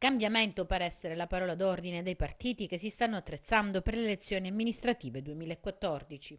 Cambiamento per essere la parola d'ordine dei partiti che si stanno attrezzando per le elezioni amministrative 2014.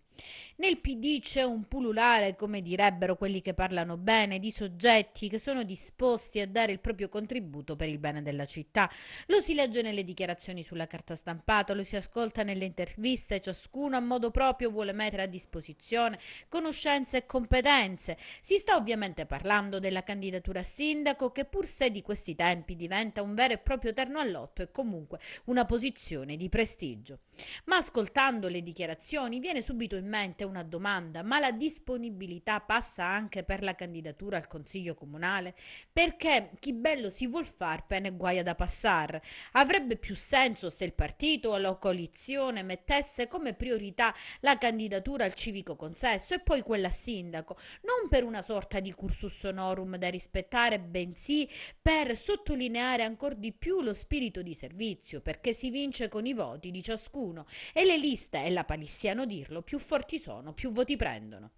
Nel PD c'è un pululare, come direbbero quelli che parlano bene, di soggetti che sono disposti a dare il proprio contributo per il bene della città. Lo si legge nelle dichiarazioni sulla carta stampata, lo si ascolta nelle interviste, ciascuno a modo proprio vuole mettere a disposizione conoscenze e competenze. Si sta ovviamente parlando della candidatura a sindaco che pur se di questi tempi diventa un vero proprio terno all'otto e comunque una posizione di prestigio. Ma ascoltando le dichiarazioni viene subito in mente una domanda, ma la disponibilità passa anche per la candidatura al Consiglio Comunale? Perché chi bello si vuol far pene guaia da passare. Avrebbe più senso se il partito o la coalizione mettesse come priorità la candidatura al civico consesso e poi quella a sindaco, non per una sorta di cursus honorum da rispettare, bensì per sottolineare ancora di più lo spirito di servizio, perché si vince con i voti di ciascuno uno e le liste, è la palissiano dirlo, più forti sono, più voti prendono.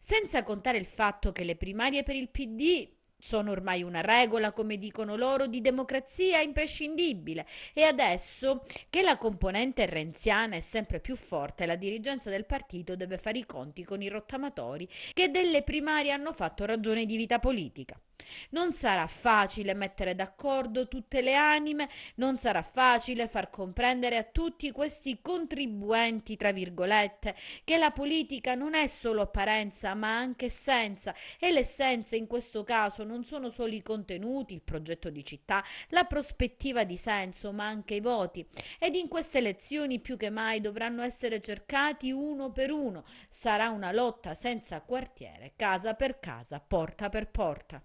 Senza contare il fatto che le primarie per il PD sono ormai una regola, come dicono loro, di democrazia imprescindibile e adesso che la componente renziana è sempre più forte, la dirigenza del partito deve fare i conti con i rottamatori che delle primarie hanno fatto ragione di vita politica. Non sarà facile mettere d'accordo tutte le anime, non sarà facile far comprendere a tutti questi contribuenti, tra virgolette, che la politica non è solo apparenza ma anche essenza e l'essenza in questo caso non sono solo i contenuti, il progetto di città, la prospettiva di senso ma anche i voti. Ed in queste elezioni più che mai dovranno essere cercati uno per uno. Sarà una lotta senza quartiere, casa per casa, porta per porta.